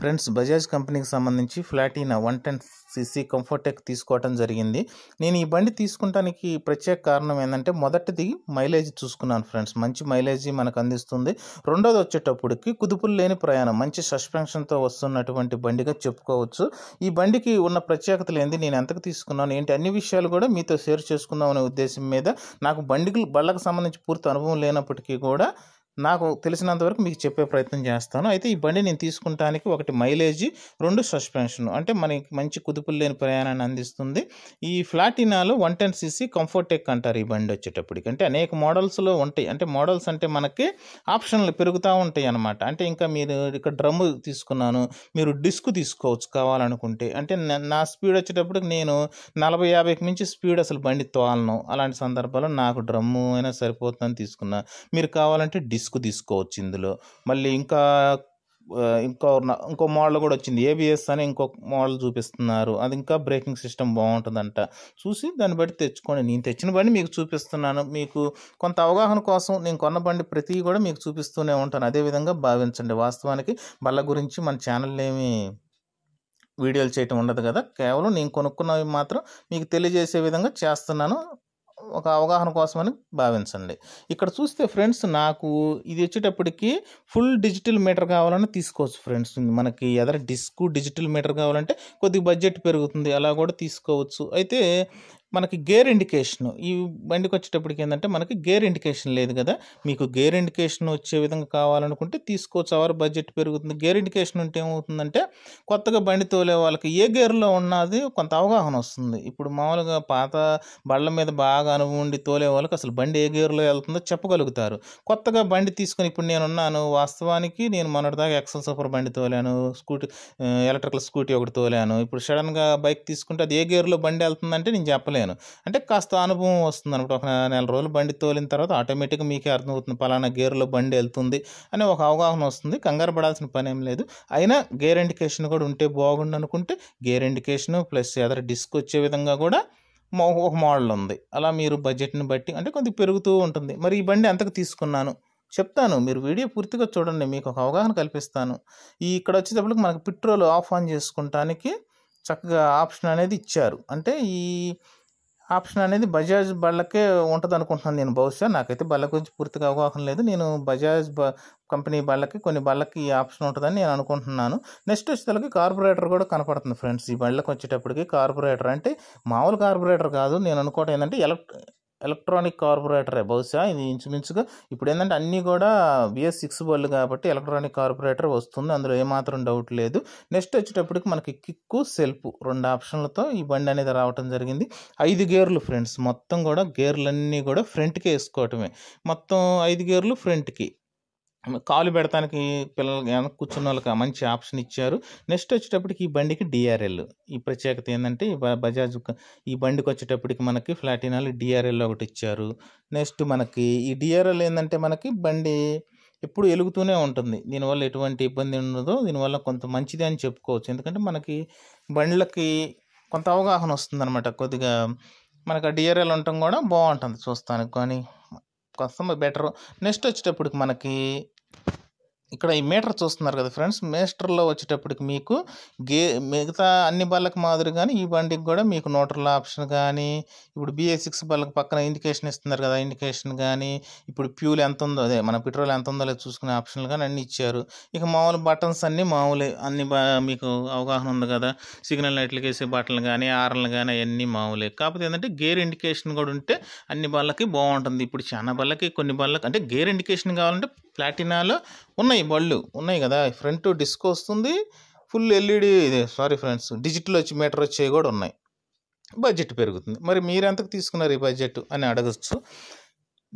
friends Bajaj కంపెనీకి సంబంధించి Platina one ten CC ComforTec తీసుకోవటం జరిగింది నేను ఈ బండి తీసుకుంటానికి ప్రత్యేక కారణం ఏంటంటే మొదటిది మైలేజ్ చూసుకున్నాను ఫ్రెండ్స్ మంచి మైలేజ్ మనకు అందిస్తుంది రెండోది వచ్చేటప్పటికి కుదుపులు లేని ప్రయాణం మంచి సస్పెన్షన్తో వస్తున్నటువంటి బండిగా చెప్పుకోవచ్చు ఈ బండికి ఉన్న ప్రత్యేకతలు ఏంది నేను ఎంతకు తీసుకున్నాను ఏంటి అన్ని విషయాలు కూడా మీతో షేర్ చేసుకుందాం అనే ఉద్దేశం మీద నాకు బండికి బళ్ళకు సంబంధించి పూర్తి అనుభవం లేనప్పటికీ కూడా నాకు తెలిసినంత వరకు మీకు చెప్పే ప్రయత్నం చేస్తాను అయితే ఈ బండి నేను తీసుకుంటానికి ఒకటి మైలేజ్ రెండు సస్పెన్షన్ అంటే మనకి మంచి కుదుపులు లేని ప్రయాణాన్ని అందిస్తుంది ఈ ఫ్లాటినాలో వన్ టెన్ సీసీ కంఫర్టెక్ అంటారు ఈ బండి వచ్చేటప్పటికి అంటే అనేక మోడల్స్లో ఉంటాయి అంటే మోడల్స్ అంటే మనకి ఆప్షన్లు పెరుగుతూ ఉంటాయి అనమాట అంటే ఇంకా మీరు ఇక్కడ డ్రమ్ తీసుకున్నాను మీరు డిస్క్ తీసుకోవచ్చు కావాలనుకుంటే అంటే నా స్పీడ్ వచ్చేటప్పటికి నేను నలభై యాభైకి మించి స్పీడ్ అసలు బండి తోలను అలాంటి సందర్భాల్లో నాకు డ్రమ్ము అయినా సరిపోతుందని తీసుకున్నా మీరు కావాలంటే డిస్క్ రిస్క్ తీసుకోవచ్చు ఇందులో మళ్ళీ ఇంకా ఇంకో ఇంకో మోడల్ కూడా వచ్చింది ఏబిఎస్ అని ఇంకో మోడల్ చూపిస్తున్నారు అది ఇంకా బ్రేకింగ్ సిస్టమ్ బాగుంటుందంట చూసి దాన్ని బట్టి తెచ్చుకోండి నేను తెచ్చిన బండి మీకు చూపిస్తున్నాను మీకు కొంత అవగాహన కోసం నేను కొన్న బండి ప్రతి కూడా మీకు చూపిస్తూనే ఉంటాను అదేవిధంగా భావించండి వాస్తవానికి బళ్ళ గురించి మన ఛానల్ ఏమి వీడియోలు చేయటం ఉండదు కదా కేవలం నేను కొనుక్కున్నవి మాత్రం మీకు తెలియజేసే విధంగా చేస్తున్నాను ఒక అవగాహన కోసమని భావించండి ఇక్కడ చూస్తే ఫ్రెండ్స్ నాకు ఇది వచ్చేటప్పటికి ఫుల్ డిజిటల్ మీటర్ కావాలని తీసుకోవచ్చు ఫ్రెండ్స్ మనకి ఎదర డిస్క్ డిజిటల్ మీటర్ కావాలంటే కొద్దిగా బడ్జెట్ పెరుగుతుంది అలా కూడా తీసుకోవచ్చు అయితే మనకి గేర్ ఇండికేషన్ ఈ బండికి వచ్చేటప్పటికి ఏంటంటే మనకి గేర్ ఇండికేషన్ లేదు కదా మీకు గేర్ ఇండికేషన్ వచ్చే విధంగా కావాలనుకుంటే తీసుకోవచ్చు అవర్ బడ్జెట్ పెరుగుతుంది గేర్ ఇండికేషన్ ఉంటే ఏమవుతుందంటే కొత్తగా బండి తోలే వాళ్ళకి ఏ గేర్లో ఉన్నది కొంత అవగాహన వస్తుంది ఇప్పుడు మామూలుగా పాత బళ్ళ మీద బాగా అనుభవం ఉండి తోలే వాళ్ళకి అసలు బండి ఏ గేర్లో వెళ్తుందో చెప్పగలుగుతారు కొత్తగా బండి తీసుకొని ఇప్పుడు నేను ఉన్నాను వాస్తవానికి నేను మొన్నటిదాకా ఎక్సల్ సూపర్ బండి తోలాను స్కూటీ ఎలక్ట్రికల్ స్కూటీ ఒకటి తోలాను ఇప్పుడు సడన్గా బైక్ తీసుకుంటే అది ఏ గేర్లో బండి వెళ్తుందంటే నేను చెప్పలేను తోలాను అంటే కాస్త అనుభవం వస్తుంది అనమాట ఒక నెల రోజులు బండి తోలిన తర్వాత ఆటోమేటిక్గా మీకే అర్థమవుతుంది పలానా గేర్లో బండి వెళ్తుంది అనే ఒక అవగాహన వస్తుంది కంగారు పడాల్సిన పని ఏం లేదు అయినా గేర్ ఇండికేషన్ కూడా ఉంటే బాగుండు అనుకుంటే గేర్ ఇండికేషన్ ప్లస్ ఎదర డిస్క్ వచ్చే విధంగా కూడా ఒక మోడల్ ఉంది అలా మీరు బడ్జెట్ని బట్టి అంటే కొద్దిగా పెరుగుతూ ఉంటుంది మరి ఈ బండి ఎంతకు తీసుకున్నాను చెప్తాను మీరు వీడియో పూర్తిగా చూడండి మీకు ఒక అవగాహన కల్పిస్తాను ఈ ఇక్కడ వచ్చేటప్పటికి మనకు పెట్రోల్ ఆఫ్ ఆన్ చేసుకుంటానికి చక్కగా ఆప్షన్ అనేది ఇచ్చారు అంటే ఈ ఆప్షన్ అనేది బజాజ్ బళ్ళకే ఉంటుంది అనుకుంటున్నాను నేను బహుశా నాకైతే బళ్ళ గురించి పూర్తిగా అవగాహన లేదు నేను బజాజ్ బ కంపెనీ బళ్ళకి కొన్ని బళ్ళకి ఈ ఆప్షన్ ఉంటుందని నేను అనుకుంటున్నాను నెక్స్ట్ వచ్చేసరికి కార్పొరేటర్ కూడా కనపడుతుంది ఫ్రెండ్స్ ఈ బళ్ళకి వచ్చేటప్పటికి కార్పొరేటర్ అంటే మామూలు కార్పొరేటర్ కాదు నేను అనుకోవటం ఏంటంటే ఎలక్ట్ ఎలక్ట్రానిక్ కార్పొరేటరే బహుశా ఇది ఇంచుమించుగా ఇప్పుడు ఏంటంటే అన్నీ కూడా బిఎస్ సిక్స్ బోల్డ్ కాబట్టి ఎలక్ట్రానిక్ కార్పొరేటర్ వస్తుంది అందులో ఏమాత్రం డౌట్ లేదు నెక్స్ట్ వచ్చేటప్పటికి మనకి కిక్కు సెల్ఫ్ రెండు ఆప్షన్లతో ఈ బండి అనేది రావటం జరిగింది ఐదు గేర్లు ఫ్రెండ్స్ మొత్తం కూడా గేర్లన్నీ కూడా ఫ్రంట్కి వేసుకోవటమే మొత్తం ఐదు గేర్లు ఫ్రంట్కి కాలు పెడతానికి పిల్లలకి కూర్చున్న వాళ్ళకి మంచి ఆప్షన్ ఇచ్చారు నెక్స్ట్ వచ్చేటప్పటికి ఈ బండికి డిఆర్ఎల్ ఈ ప్రత్యేకత ఏంటంటే బజాజ్ ఈ బండికి వచ్చేటప్పటికి మనకి ఫ్లాటినాలు డిఆర్ఎల్ ఒకటి ఇచ్చారు నెక్స్ట్ మనకి ఈ డిఆర్ఎల్ ఏంటంటే మనకి బండి ఎప్పుడు వెలుగుతూనే ఉంటుంది దీనివల్ల ఎటువంటి ఇబ్బంది ఉండదో దీనివల్ల కొంత మంచిది అని చెప్పుకోవచ్చు ఎందుకంటే మనకి బండ్లకి కొంత అవగాహన అనమాట కొద్దిగా మనకు ఆ డిఆర్ఎల్ ఉండటం కూడా బాగుంటుంది చూస్తానికి కానీ కొంత బెటర్ నెక్స్ట్ వచ్చేటప్పటికి మనకి ఇక్కడ ఈ మీటర్ చూస్తున్నారు కదా ఫ్రెండ్స్ మేస్టర్లో వచ్చేటప్పటికి మీకు గే మిగతా అన్ని బళ్ళకి కానీ ఈ బండికి కూడా మీకు నోటర్ల ఆప్షన్ కానీ ఇప్పుడు బిఏ సిక్స్ బళ్ళకి పక్కన ఇండికేషన్ ఇస్తున్నారు కదా ఇండికేషన్ కానీ ఇప్పుడు ఫ్యూల్ ఎంత ఉందో అదే మన పెట్రోల్ ఎంత ఉందో చూసుకునే ఆప్షన్లు కానీ అన్నీ ఇచ్చారు ఇక మామూలు బటన్స్ అన్నీ మామూలే అన్ని మీకు అవగాహన ఉంది కదా సిగ్నల్ లైట్లకి వేసే బటన్లు కానీ ఆర్లు కానీ అవన్నీ మామూలే కాకపోతే ఏంటంటే గేర్ ఇండికేషన్ కూడా ఉంటే అన్ని బళ్ళకి బాగుంటుంది ఇప్పుడు చాలా బళ్ళకి కొన్ని బళ్ళకి అంటే గేర్ ఇండికేషన్ కావాలంటే ప్లాటినాలో ఉన్నాయి బళ్ళు ఉన్నాయి కదా ఫ్రంట్ డిస్క్ వస్తుంది full LED sorry friends digital వచ్చి మీటర్ వచ్చేవి కూడా ఉన్నాయి బడ్జెట్ పెరుగుతుంది మరి మీరు ఎంతకు తీసుకున్నారు ఈ బడ్జెట్ అని అడగచ్చు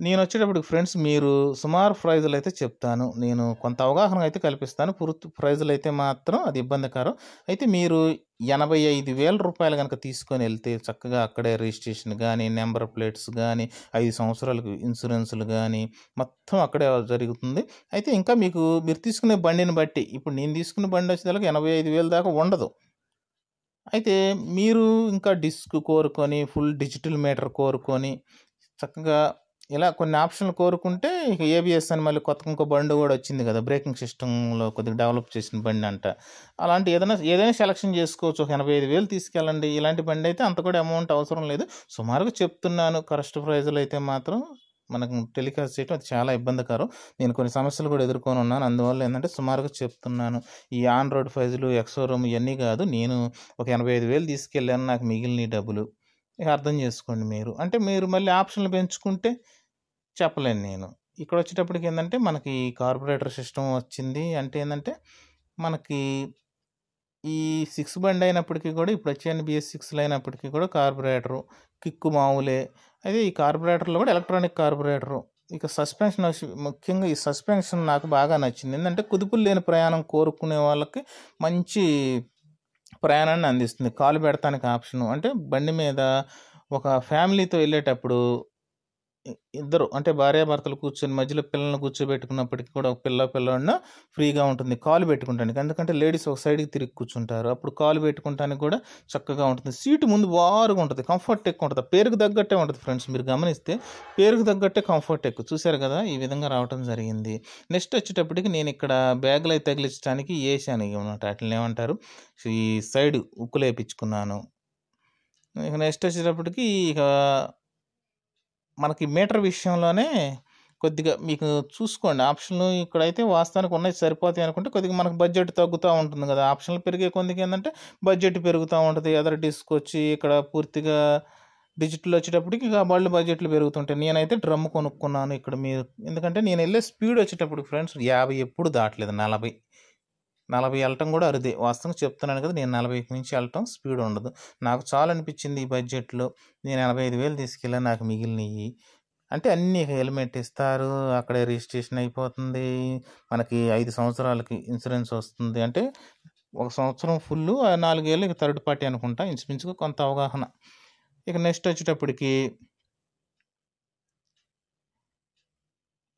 నేను వచ్చేటప్పుడు ఫ్రెండ్స్ మీరు సుమారు ప్రైజులు అయితే చెప్తాను నేను కొంత అవగాహన అయితే కల్పిస్తాను పూర్తి ప్రైజులు అయితే మాత్రం అది ఇబ్బందికరం అయితే మీరు ఎనభై ఐదు వేల రూపాయలు కనుక తీసుకొని వెళ్తే చక్కగా అక్కడే రిజిస్ట్రేషన్ కానీ నెంబర్ ప్లేట్స్ కానీ ఐదు సంవత్సరాలకు ఇన్సూరెన్స్లు కానీ మొత్తం అక్కడే జరుగుతుంది అయితే ఇంకా మీకు మీరు తీసుకునే బండిని బట్టి ఇప్పుడు నేను తీసుకునే బండి వచ్చేదాకా ఎనభై ఐదు వేల దాకా ఉండదు అయితే మీరు ఇంకా డిస్క్ కోరుకొని ఫుల్ డిజిటల్ మీటర్ కోరుకొని చక్కగా ఇలా కొన్ని ఆప్షన్లు కోరుకుంటే ఏబిఎస్ అని మళ్ళీ కొత్త ఇంకో బండి కూడా వచ్చింది కదా బ్రేకింగ్ సిస్టంలో కొద్దిగా డెవలప్ చేసిన బండి అంట అలాంటి ఏదైనా ఏదైనా సెలక్షన్ చేసుకోవచ్చు ఒక ఎనభై ఐదు వేలు తీసుకెళ్ళండి ఇలాంటి బండి అయితే అంత కూడా అమౌంట్ అవసరం లేదు సుమారుగా చెప్తున్నాను కరెస్ట్ ప్రైజ్లో అయితే మాత్రం మనకు టెలికాస్ట్ చేయడం అది చాలా ఇబ్బందికరం నేను కొన్ని సమస్యలు కూడా ఎదుర్కొని ఉన్నాను అందువల్ల ఏంటంటే సుమారుగా చెప్తున్నాను ఈ ఆన్ రోడ్ ఫైజులు ఎక్సోరూమ్ ఇవన్నీ కాదు నేను ఒక ఎనభై ఐదు వేలు తీసుకెళ్ళాను నాకు మిగిలిన డబ్బులు ఇక అర్థం చేసుకోండి మీరు అంటే మీరు మళ్ళీ ఆప్షన్లు పెంచుకుంటే చెప్పలేను నేను ఇక్కడ వచ్చేటప్పటికి ఏంటంటే మనకి కార్పొరేటర్ సిస్టమ్ వచ్చింది అంటే ఏంటంటే మనకి ఈ సిక్స్ బండ్ అయినప్పటికీ కూడా ఇప్పుడు వచ్చే బిఎస్ సిక్స్లు అయినప్పటికీ కూడా కార్పొరేటరు కిక్కు మామూలే అయితే ఈ కార్బొరేటర్లో కూడా ఎలక్ట్రానిక్ కార్పొరేటరు ఇక సస్పెన్షన్ ముఖ్యంగా ఈ సస్పెన్షన్ నాకు బాగా నచ్చింది ఏంటంటే కుదుపులు లేని ప్రయాణం కోరుకునే వాళ్ళకి మంచి ప్రయాణాన్ని అందిస్తుంది కాలు పెడతానికి ఆప్షను అంటే బండి మీద ఒక ఫ్యామిలీతో వెళ్ళేటప్పుడు ఇద్దరు అంటే భార్యాభర్తలు కూర్చొని మధ్యలో పిల్లల్ని కూర్చోబెట్టుకున్నప్పటికీ కూడా ఒక పిల్ల పిల్లడిన ఫ్రీగా ఉంటుంది కాలు పెట్టుకుంటానికి ఎందుకంటే లేడీస్ ఒక సైడ్కి తిరిగి కూర్చుంటారు అప్పుడు కాలు పెట్టుకుంటానికి కూడా చక్కగా ఉంటుంది సీటు ముందు వారుగా ఉంటుంది కంఫర్ట్ ఎక్కువ ఉంటుంది పేరుకు తగ్గట్టే ఉంటుంది ఫ్రెండ్స్ మీరు గమనిస్తే పేరుకు తగ్గట్టే కంఫర్ట్ ఎక్కువ చూశారు కదా ఈ విధంగా రావడం జరిగింది నెక్స్ట్ వచ్చేటప్పటికి నేను ఇక్కడ బ్యాగులు అయితే తగిలించడానికి వేసాను అనమాట వాటిని ఏమంటారు ఈ సైడ్ ఉక్కులేపించుకున్నాను ఇక నెక్స్ట్ వచ్చేటప్పటికి ఇక మనకి మీటర్ విషయంలోనే కొద్దిగా మీకు చూసుకోండి ఆప్షన్లు ఇక్కడైతే వాస్తవానికి ఉన్నాయి సరిపోతాయి అనుకుంటే కొద్దిగా మనకు బడ్జెట్ తగ్గుతూ ఉంటుంది కదా ఆప్షన్లు పెరిగే కొద్దిగా ఏంటంటే బడ్జెట్ పెరుగుతూ ఉంటుంది ఎదర డిస్క్ వచ్చి ఇక్కడ పూర్తిగా డిజిటల్ వచ్చేటప్పటికి ఇంకా వాళ్ళు బడ్జెట్లు పెరుగుతుంటాయి నేనైతే డ్రమ్ కొనుక్కున్నాను ఇక్కడ మీరు ఎందుకంటే నేను వెళ్ళే స్పీడ్ వచ్చేటప్పుడు ఫ్రెండ్స్ యాభై ఎప్పుడు దాటలేదు నలభై నలభై వెళ్ళటం కూడా అరుదే వాస్తవంగా చెప్తున్నాను కదా నేను నలభైకి మించి వెళ్ళటం స్పీడ్ ఉండదు నాకు చాలా అనిపించింది ఈ బడ్జెట్లో నేను ఎనభై ఐదు వేలు తీసుకెళ్ళా నాకు మిగిలినవి అంటే అన్ని హెల్మెట్ ఇస్తారు అక్కడే రిజిస్ట్రేషన్ అయిపోతుంది మనకి ఐదు సంవత్సరాలకి ఇన్సూరెన్స్ వస్తుంది అంటే ఒక సంవత్సరం ఫుల్ నాలుగేళ్ళు థర్డ్ పార్టీ అనుకుంటా ఇంచుమించుగా కొంత అవగాహన ఇక నెక్స్ట్ వచ్చేటప్పటికి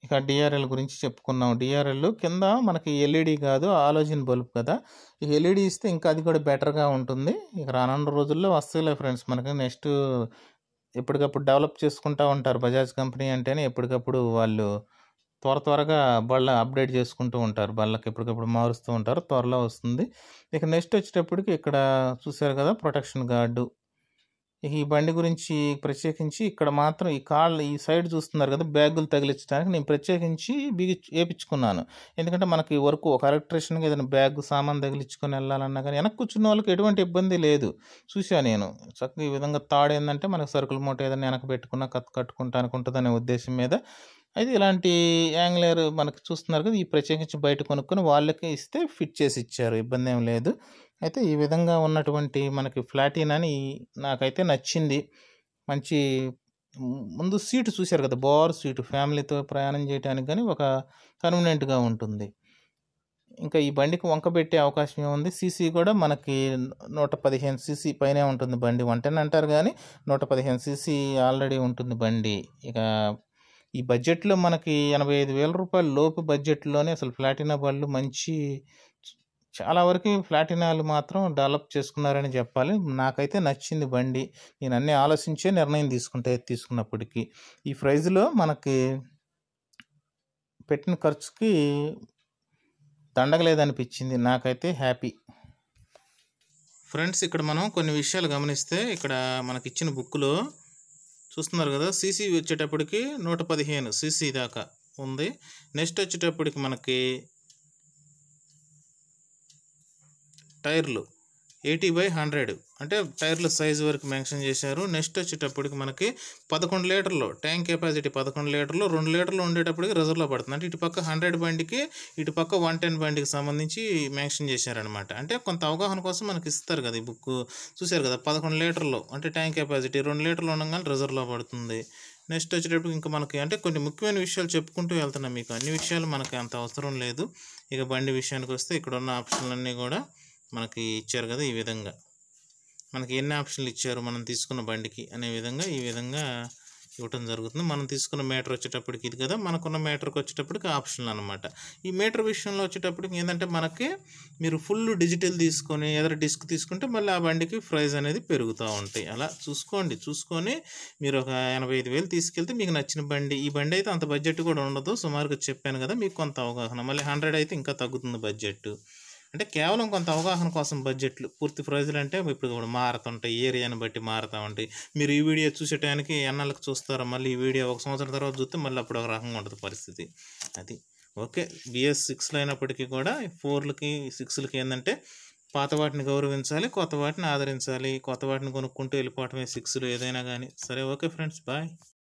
ఇక డిఆర్ఎల్ గురించి చెప్పుకున్నాం డిఆర్ఎల్ కింద మనకి ఎల్ఈడి e కాదు ఆలోచన బల్బ్ కదా ఇక ఎల్ఈడి e ఇస్తే ఇంకా అది కూడా బెటర్గా ఉంటుంది ఇక రానున్న రోజుల్లో వస్తాయిలే ఫ్రెండ్స్ మనకి నెక్స్ట్ ఎప్పటికప్పుడు డెవలప్ చేసుకుంటూ ఉంటారు బజాజ్ కంపెనీ అంటేనే ఎప్పటికప్పుడు వాళ్ళు త్వర త్వరగా బళ్ళ అప్డేట్ చేసుకుంటూ ఉంటారు బళ్ళకి ఎప్పటికప్పుడు మారుస్తూ ఉంటారు త్వరలో వస్తుంది ఇక నెక్స్ట్ వచ్చేటప్పటికి ఇక్కడ చూసారు కదా ప్రొటెక్షన్ గార్డు ఈ బండి గురించి ప్రత్యేకించి ఇక్కడ మాత్రం ఈ కాళ్ళు ఈ సైడ్ చూస్తున్నారు కదా బ్యాగులు తగిలించడానికి నేను ప్రత్యేకించి బిగి వేపించుకున్నాను ఎందుకంటే మనకి వరకు ఒక ఎలక్ట్రిషియన్గా ఏదైనా బ్యాగ్ సామాన్ తగిలించుకొని వెళ్ళాలన్నా కానీ వెనక్కి కూర్చున్న వాళ్ళకి ఎటువంటి ఇబ్బంది లేదు చూసా నేను చక్కగా ఈ విధంగా తాడు ఏంటంటే మనకు సరుకులు మూట ఏదైనా వెనక పెట్టుకున్నా కత్ కట్టుకుంటానికి ఉంటుందనే ఉద్దేశం మీద అయితే ఇలాంటి యాంగ్లేర్ మనకు చూస్తున్నారు కదా ఈ ప్రత్యేకించి బయట కొనుక్కొని వాళ్ళకే ఇస్తే ఫిట్ చేసి ఇచ్చారు ఇబ్బంది ఏం లేదు అయితే ఈ విధంగా ఉన్నటువంటి మనకి ఫ్లాటిన్ అని నాకైతే నచ్చింది మంచి ముందు సీటు చూశారు కదా బోర్ సీటు ఫ్యామిలీతో ప్రయాణం చేయడానికి కానీ ఒక కన్వీనియంట్గా ఉంటుంది ఇంకా ఈ బండికి వంక పెట్టే అవకాశం ఏముంది సీసీ కూడా మనకి నూట పదిహేను సీసీ పైనే ఉంటుంది బండి వన్ టెన్ అంటారు కానీ నూట పదిహేను సీసీ ఆల్రెడీ ఉంటుంది బండి ఇక ఈ బడ్జెట్లో మనకి ఎనభై ఐదు వేల రూపాయల లోపు బడ్జెట్లోనే అసలు ప్లాటినా బళ్ళు మంచి చాలా వరకు ప్లాటినాలు మాత్రం డెవలప్ చేసుకున్నారని చెప్పాలి నాకైతే నచ్చింది బండి నేను అన్నీ ఆలోచించే నిర్ణయం తీసుకుంటే తీసుకున్నప్పటికీ ఈ ప్రైజ్లో మనకి పెట్టిన ఖర్చుకి దండగలేదనిపించింది నాకైతే హ్యాపీ ఫ్రెండ్స్ ఇక్కడ మనం కొన్ని విషయాలు గమనిస్తే ఇక్కడ మనకి ఇచ్చిన బుక్లో చూస్తున్నారు కదా సీసీ వచ్చేటప్పటికి నూట పదిహేను సీసీ దాకా ఉంది నెక్స్ట్ వచ్చేటప్పటికి మనకి టైర్లు ఎయిటీ బై హండ్రెడ్ అంటే టైర్ల సైజు వరకు మెన్షన్ చేశారు నెక్స్ట్ వచ్చేటప్పటికి మనకి పదకొండు లీటర్లు ట్యాంక్ కెపాసిటీ పదకొండు లీటర్లు రెండు లీటర్లు ఉండేటప్పటికి రిజర్వ్లో పడుతుంది అంటే ఇటు పక్క హండ్రెడ్ బండికి ఇటు పక్క వన్ టెన్ బండికి సంబంధించి మెన్షన్ చేశారనమాట అంటే కొంత అవగాహన కోసం మనకి ఇస్తారు కదా ఈ బుక్ చూశారు కదా పదకొండు లీటర్లు అంటే ట్యాంక్ కెపాసిటీ రెండు లీటర్లు ఉండగానే రిజర్వ్లో పడుతుంది నెక్స్ట్ వచ్చేటప్పుడు ఇంకా మనకి అంటే కొన్ని ముఖ్యమైన విషయాలు చెప్పుకుంటూ వెళ్తున్నాం మీకు అన్ని విషయాలు మనకి అంత అవసరం లేదు ఇక బండి విషయానికి వస్తే ఇక్కడ ఉన్న ఆప్షన్లన్నీ కూడా మనకి ఇచ్చారు కదా ఈ విధంగా మనకి ఎన్ని ఆప్షన్లు ఇచ్చారు మనం తీసుకున్న బండికి అనే విధంగా ఈ విధంగా ఇవ్వటం జరుగుతుంది మనం తీసుకున్న మీటర్ వచ్చేటప్పటికి ఇది కదా మనకున్న మ్యాటర్కి వచ్చేటప్పటికి ఆప్షన్లు అనమాట ఈ మీటర్ విషయంలో వచ్చేటప్పటికి ఏంటంటే మనకి మీరు ఫుల్ డిజిటల్ తీసుకొని ఎదర డిస్క్ తీసుకుంటే మళ్ళీ ఆ బండికి ప్రైజ్ అనేది పెరుగుతూ ఉంటాయి అలా చూసుకోండి చూసుకొని మీరు ఒక ఎనభై ఐదు వేలు తీసుకెళ్తే మీకు నచ్చిన బండి ఈ బండి అయితే అంత బడ్జెట్ కూడా ఉండదు సుమారుగా చెప్పాను కదా మీకు కొంత అవగాహన మళ్ళీ హండ్రెడ్ అయితే ఇంకా తగ్గుతుంది బడ్జెట్ అంటే కేవలం కొంత అవగాహన కోసం బడ్జెట్లు పూర్తి ప్రైజులు అంటే ఇప్పుడు మారుతుంటాయి ఏరియాని బట్టి మారుతూ ఉంటాయి మీరు ఈ వీడియో చూసేటానికి ఎన్నాళ్ళకి చూస్తారా మళ్ళీ ఈ వీడియో ఒక సంవత్సరం తర్వాత చూస్తే మళ్ళీ అప్పుడు ఒక రకంగా ఉంటుంది పరిస్థితి అది ఓకే బిఎస్ సిక్స్లో అయినప్పటికీ కూడా ఫోర్లకి సిక్స్లకి ఏంటంటే పాత వాటిని గౌరవించాలి కొత్త వాటిని ఆదరించాలి కొత్త వాటిని కొనుక్కుంటూ వెళ్ళిపోవటమే సిక్స్లు ఏదైనా కానీ సరే ఓకే ఫ్రెండ్స్ బాయ్